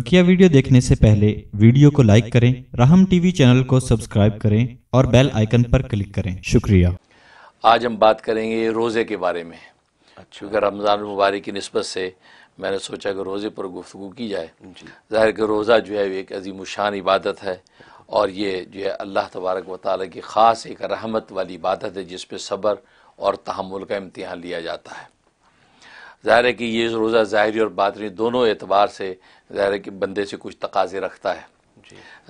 बकिया वीडियो देखने से पहले वीडियो को लाइक करें राहम टीवी चैनल को सब्सक्राइब करें और बेल आइकन पर क्लिक करें शुक्रिया आज हम बात करेंगे रोज़े के बारे में अच्छा। क्योंकि रमज़ान मुबारक की नस्बत से मैंने सोचा कि रोज़े पर गुफ्तु की जाए ज़ाहिर के रोज़ा जो है एक अजीम शान इबादत है और ये जो है अल्लाह तबारक व ताल की ख़ास एक रहमत वाली इबादत है जिसपे सबर सब्र और तहमुल का इम्तहान लिया जाता है ज़ाहिर है कि ये रोज़ा ज़ाहरी और बातरी दोनों एतबार से ज़ाहिर कि बंदे से कुछ तकाजे रखता है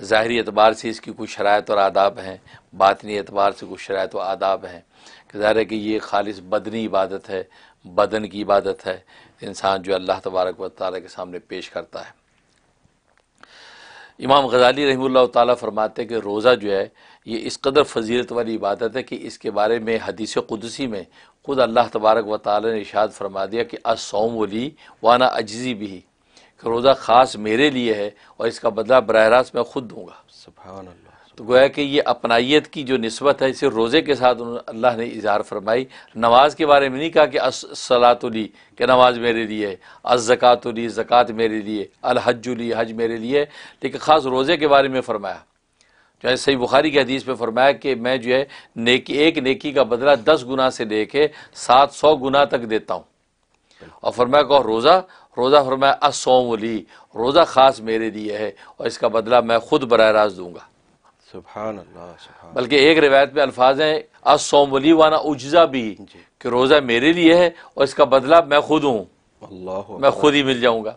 ज़ाहरी एतबार से इसकी कुछ शरात और आदाब हैं बातनी एतबार से कुछ शरात और आदाब हैं कि ज़ाहिर है कि ये खालिश बदनी इबादत है बदन की इबादत है इंसान जो अल्लाह तबारक व ताली के सामने पेश करता है इमाम गजाली रही ताली फरमाते कि रोज़ा जो है ये इस कदर फजीलत वाली इबादत है कि इसके बारे में हदीस कुदसी में ख़ुद अल्लाह तबारक व ताली ने इशाद फरमा दिया कि असोम वली वाना अजजी भी कि रोज़ा ख़ास मेरे लिए है और इसका बदला बरह रास्त मैं ख़ुद दूँगा तो गोया कि ये अपनाइत की जो नस्बत है इसे रोज़े के साथ उन्होंने अल्लाह ने इजहार फरमाई नमाज के बारे में नहीं कहा कि असलातुली कि नमाज मेरे लिए है अज़क़ातुली ज़क़़त मेरे लिए अलहजुली हज मेरे लिए लेकिन ख़ास रोज़े के बारे में फ़रमाया जो है सही बुखारी के हदीस पर फरमाया कि मैं जो है नेकी एक नेकी का बदला दस गुना से लेके सात सौ गुना तक देता हूँ और फरमाया कहो रोज़ा रोज़ा फरमाया असोमली रोज़ा ख़ास मेरे लिए है और इसका बदला मैं खुद बर रास्त दूँगा बल्कि एक रिवायत में अल्फाज हैं असोमली वाना उजा भी कि रोज़ा मेरे लिए है और इसका बदला मैं खुद हूँ मैं खुद ही मिल जाऊंगा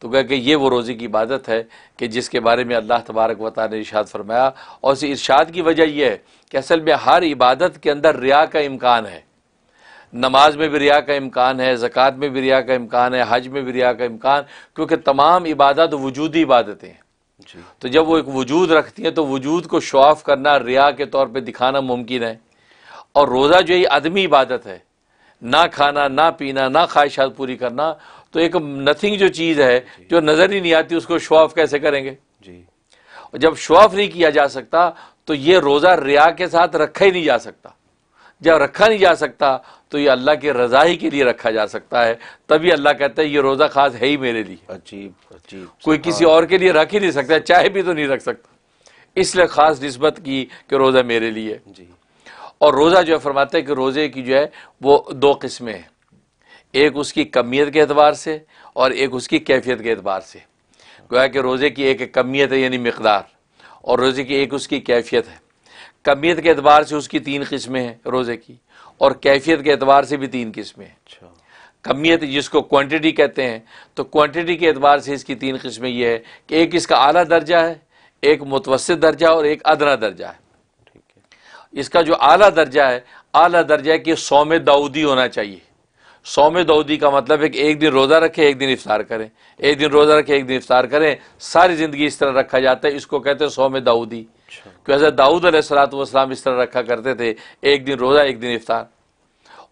तो कह के ये वो रोज़े की इबादत है कि जिसके बारे में अल्लाह तबारक वाता ने इर्शाद फरमाया और इस इर्शाद की वजह यह है कि असल में हर इबादत के अंदर रिया का इम्कान है नमाज में भी रिया का इम्कान है ज़क़़त में भी रिया का इम्कान है हज में भी रिया का इम्कान क्योंकि तमाम इबादत वजूदी इबादतें हैं तो जब वो एक वजूद रखती हैं तो वजूद को शॉफ करना रिया के तौर पर दिखाना मुमकिन है और रोज़ा जो ये आदमी इबादत है ना खाना ना पीना ना ख्वाहिशात पूरी करना तो एक नथिंग जो चीज़ है जो नज़र ही नहीं आती उसको शॉफ कैसे करेंगे जी और जब शॉफ नहीं किया जा सकता तो ये रोज़ा रिया के साथ रखा ही नहीं जा सकता जब रखा नहीं जा सकता तो ये अल्लाह के रजा ही के लिए रखा जा सकता है तभी अल्लाह कहता है ये रोज़ा खास है ही मेरे लिए अजीब अजीब कोई किसी और के लिए रख ही नहीं सकता चाहे भी तो नहीं रख सकता इसलिए ख़ास नस्बत की कि रोज़ा मेरे लिए जी और रोज़ा जो है फरमाते हैं कि रोज़े की जो है वो दो किस्में हैं एक उसकी कमियत के अतबार से और एक उसकी कैफियत के अतबार से गोया कि रोज़े की एक कमियत है यानी मकदार और रोज़े की एक उसकी कैफियत है कमियत के अतबार से उसकी तीन किस्में हैं रोज़े की और कैफियत के अतबार से भी तीन किस्में हैं अच्छा। कमियत जिसको क्वांटिटी कहते हैं तो क्वांटिटी के अतबार से इसकी तीन किस्में यह है कि एक इसका आला दर्जा है एक मुतवसत दर्जा और एक अदना दर्जा है इसका जो आला दर्जा है आला दर्जा है कि सौम दाऊदी होना चाहिए सौम दाऊदी का मतलब है कि एक दिन रोज़ा रखें एक दिन इफ्तार करें एक दिन रोज़ा रखें एक दिन इफ्तार करें सारी ज़िंदगी इस तरह रखा जाता है इसको कहते हैं सौम दाऊदी अच्छा। क्योंकि हज़रत दाऊद सलाम इस तरह रखा करते थे एक दिन रोज़ा एक दिन इफ्तार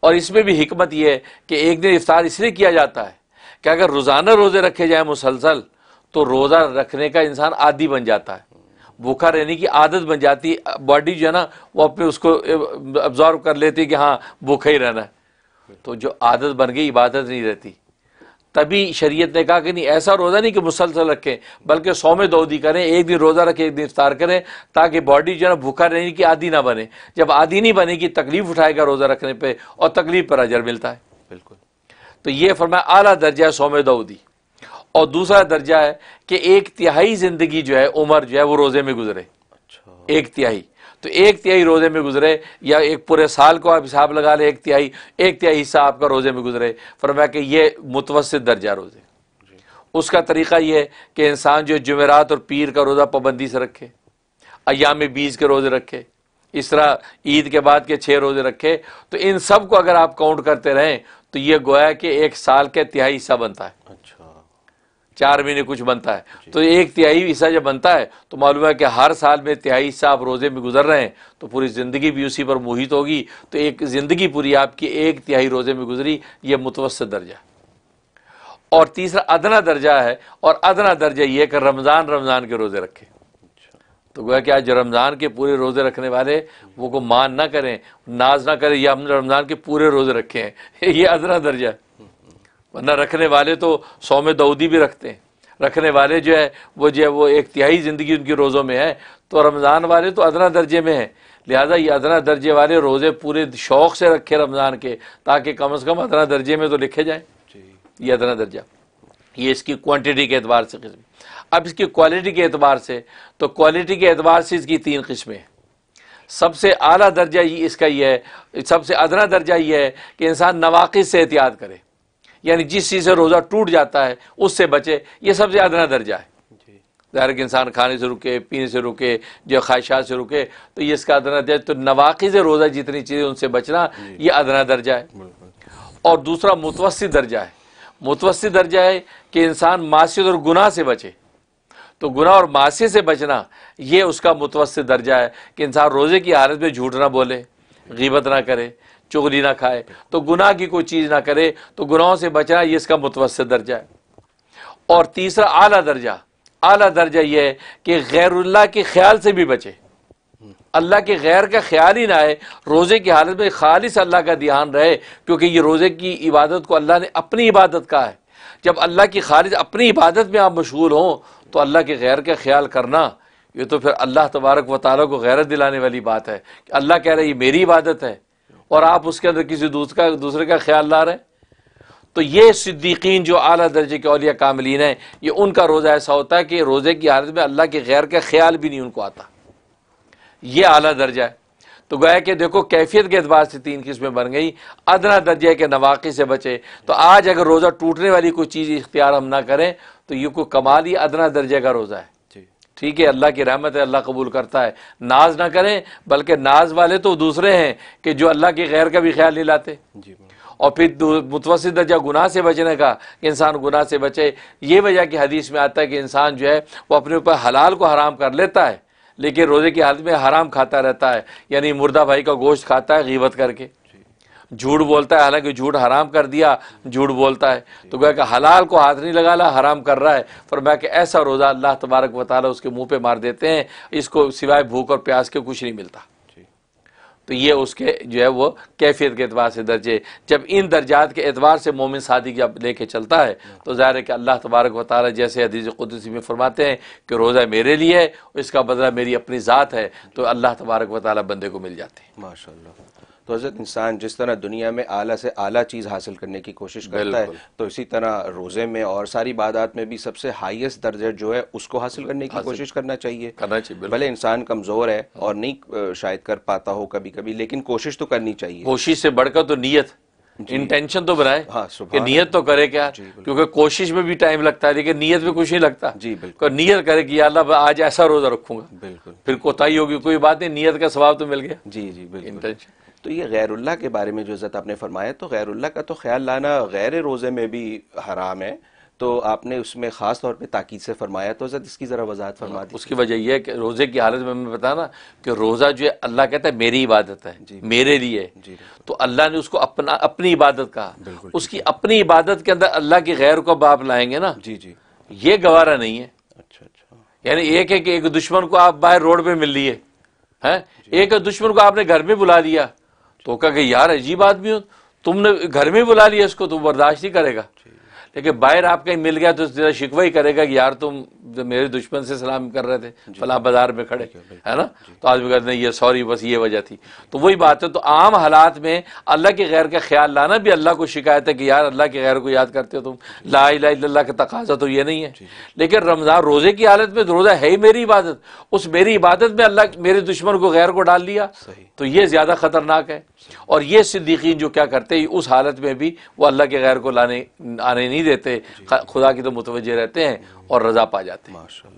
और इसमें भी हमत यह है कि एक दिन इफ्तार इसलिए किया जाता है कि अगर रोज़ाना रोज़े रखे जाए मुसलसल तो रोज़ा रखने का इंसान आदि बन जाता है भूखा रहने की आदत बन जाती है बॉडी जो है ना वो अपने उसको अब्जॉर्व कर लेती है कि हाँ भूखा ही रहना है तो जो आदत बन गई इबादत नहीं रहती तभी शरीयत ने कहा कि नहीं ऐसा रोज़ा नहीं कि मुसलसल रखें बल्कि सौ में दो दी करें एक दिन रोज़ा रखें एक दिन इफ्तार करें ताकि बॉडी जो है भूखा रहने की आदि ना बने जब आदि नहीं बनेगी तकलीफ़ उठाएगा रोज़ा रखने पर और तकलीफ पर अजर मिलता है बिल्कुल तो ये फरमाया अली दर्जा है सौ में दाऊदी और दूसरा दर्जा है कि एक तिहाई ज़िंदगी जो है उम्र जो है वो रोज़े में गुजरे अच्छा एक तिहाई तो एक तिहाई रोज़े में गुजरे या एक पूरे साल को आप हिसाब लगा लें एक तिहाई एक तिहाई हिस्सा आपका रोज़े में गुजरे फरमाया कि ये मुतवसत दर्जा रोज़े उसका तरीका यह है कि इंसान जो जमेरात और पीर का रोज़ा पाबंदी से रखे अयाम बीज के रोज़े रखे इस तरह ईद के बाद के छः रोज़े रखे तो इन सब को अगर आप काउंट करते रहें तो ये गोया कि एक साल के तिहाई हिस्सा बनता है अच्छा चार महीने कुछ बनता है तो एक तिहाई हिस्सा जब बनता है तो मालूम है कि हर साल में तिहाई हिस्सा आप रोज़े में गुजर रहे हैं तो पूरी ज़िंदगी भी उसी पर मोहित होगी तो एक ज़िंदगी पूरी आपकी एक तिहाई रोज़े में गुजरी यह मुतवस दर्जा और तीसरा अदना दर्जा है और अदना दर्जा ये कि रमज़ान रमज़ान के रोज़े रखे तो गोया कि आज रमज़ान के पूरे रोज़े रखने वाले वो को मान ना करें नाज ना करें यह हमने रमज़ान के पूरे रोज़े रखे हैं ये अदना दर्जा है वरना रखने वाले तो सौ में दाऊदी भी रखते हैं रखने वाले जो है वो जो है वो एक तिहाई ज़िंदगी उनकी रोज़ों में है तो रमज़ान वाले तो अदना दर्जे में हैं लिहाजा ये अदना दर्जे वाले रोज़े पूरे शौक़ से रखे रमज़ान के ताकि कम अज़ कम अदना दर्जे में तो लिखे जाएँ ये अदना दर्जा ये इसकी क्वान्टिटी के एतबार से किस्म अब इसकी क्वालिटी के एतबार से तो क्वालिटी के एतबार से इसकी तीन किस्में हैं सबसे आला दर्जा ये इसका यह है सबसे अदना दर्जा ये है कि इंसान नवाक़ से एहतियात करे यानी जिस चीज़ से रोज़ा टूट जाता है उससे बचे ये सबसे अदना दर्जा है ज़ाहिर कि इंसान खाने से रुके पीने से रुके जो ख्वाहिशात से रुके तो ये इसका अदना दर्जा तो नवाक़ से रोज़ा जितनी चीज़ें उनसे बचना ये अदना दर्जा है और दूसरा मुतवसत दर्जा है मुतवसत दर्जा है कि इंसान मासीत और गुनाह से बचे तो गुनाह और मासी से बचना ये उसका मुतवसत दर्जा है कि इंसान रोज़े की हालत में झूठ ना बोले गीबत ना करे चुगली ना खाए तो गुनाह की कोई चीज़ ना करे तो गुनाहों से बचना ये इसका मुतवसत दर्जा है और तीसरा आला दर्जा आला दर्जा यह है कि गैरुल्ला के ख्याल से भी बचे अल्लाह के गैर का ख्याल ही ना आए रोज़े की हालत में खालिश अल्लाह का ध्यान रहे क्योंकि ये रोज़े की इबादत को अल्लाह ने अपनी इबादत कहा है जब अल्लाह की खालिश अपनी इबादत में आप मशगूल हों तो अल्लाह के गैर का ख्याल करना ये तो फिर अल्लाह तबारक व ताली को गैरत दिलाने वाली बात है अल्लाह कह रहा है ये मेरी इबादत है और आप उसके अंदर किसी दूसरे का दूसरे का ख्याल ला रहे हैं तो ये सिद्दीकीन जो अली दर्जे के अलिया कामलिन हैं ये उनका रोज़ा ऐसा होता है कि रोज़े की हालत में अल्लाह के गैर का ख्याल भी नहीं उनको आता ये अली दर्जा है तो गया कि देखो कैफियत के अतबार से तीन किस्में बन गई अदना दर्जे के नवाक़े से बचे तो आज अगर रोज़ा टूटने वाली कोई चीज़ इख्तियार हम ना करें तो ये कोई कमाल ही अदना दर्जे का रोज़ा है ठीक है अल्लाह की रहमत है अल्लाह कबूल करता है नाज ना करें बल्कि नाज वाले तो दूसरे हैं कि जो अल्लाह की गैर का भी ख्याल नहीं लाते और फिर मुतवस दर्जा गुनाह से बचने का इंसान गुनाह से बचे ये वजह की हदीस में आता है कि इंसान जो है वो अपने ऊपर हलाल को हराम कर लेता है लेकिन रोज़े की हालत में हराम खाता रहता है यानी मुर्दा भाई का गोश्त खाता है गीबत करके झूठ बोलता है हालांकि झूठ हराम कर दिया झूठ बोलता है तो गया कि हलाल को हाथ नहीं लगा ला हराम कर रहा है पर मैं कि ऐसा रोज़ा अल्लाह तबारक वाली उसके मुंह पे मार देते हैं इसको सिवाय भूख और प्यास के कुछ नहीं मिलता तो ये उसके जो है वो कैफियत के अतबार से दर्जे जब इन दर्जात के एतबार से मोमिन शादी जब लेके चलता है तो ज़ाहिर है कि अल्लाह तबारक वाली जैसे हदीज कुदसी में फरमाते हैं कि रोज़ा मेरे लिए है इसका बदला मेरी अपनी ज़ात है तो अल्लाह तबारक वाली बंदे को मिल जाती है माशा तो हजरत इंसान जिस तरह दुनिया में आला से आला चीज़ हासिल करने की कोशिश करता है तो इसी तरह रोज़े में और सारी बादात में भी सबसे हाईएस्ट दर्जा जो है उसको हासिल करने की कोशिश करना चाहिए करना चाहिए भले इंसान कमज़ोर है और नहीं शायद कर पाता हो कभी कभी लेकिन कोशिश तो करनी चाहिए कोशिश से बढ़कर तो नीयत इंटेंशन तो बनाए हाँ, कि नियत तो करे क्या क्योंकि कोशिश में भी टाइम लगता है लेकिन नियत में कुछ नहीं लगता जी बिल्कुल नियत करे कि अल्लाह आज ऐसा रोजा रखूंगा बिल्कुल फिर कोताही होगी कोई बात नहीं नियत का स्वभाव तो मिल गया जी जी बिल्कुल इंटेंशन तो ये गैरुल्ला के बारे में जो इज़्ज़त आपने फरमाया तो गैरुल्ला का तो ख्याल लाना गैर रोज़े में भी हराम है तो आपने उसमें ख़ास तौर पर ताकीद से फरमाया तो इसकी ज़रा वजाहत फरमा दी उसकी वजह यह है कि रोज़े की हालत में बताना कि रोज़ा जो है अल्लाह कहता है मेरी इबादत है मेरे लिए तो अल्लाह ने उसको अपना अपनी इबादत कहा उसकी अपनी इबादत के अंदर अल्लाह के गैर को बाप लाएंगे ना जी जी ये गवारा नहीं है अच्छा अच्छा यानी एक है कि एक दुश्मन को आप बाहर रोड पे मिल लिए हैं एक दुश्मन को आपने घर में बुला लिया तो कहा कि यार अजीब आदमी हो तुमने घर में बुला लिया इसको तो बर्दाश्त नहीं करेगा लेकिन बाहर आप कहीं मिल गया तो जरा शिकवा ही करेगा कि यार तुम मेरे दुश्मन से सलाम कर रहे थे फला बाजार में खड़े है ना तो आदमी कहते हैं ये सॉरी बस ये वजह थी तो वही बात है तो आम हालात में अल्लाह के गैर का ख्याल लाना भी अल्लाह को शिकायत है कि यार अल्लाह के गैर को याद करते हो तुम ला इला का तकाजा तो ये नहीं है लेकिन रमज़ान रोज़े की हालत में रोज़ा है ही मेरी इबादत उस मेरी इबादत में अल्लाह मेरे दुश्मन को गैर को डाल लिया तो ये ज़्यादा ख़तरनाक है और ये सिद्दीकीन जो क्या करते हैं उस हालत में भी वो अल्लाह के गैर को लाने आने नहीं देते खुदा की तो मुतवजह रहते हैं और रज़ा पा जाते हैं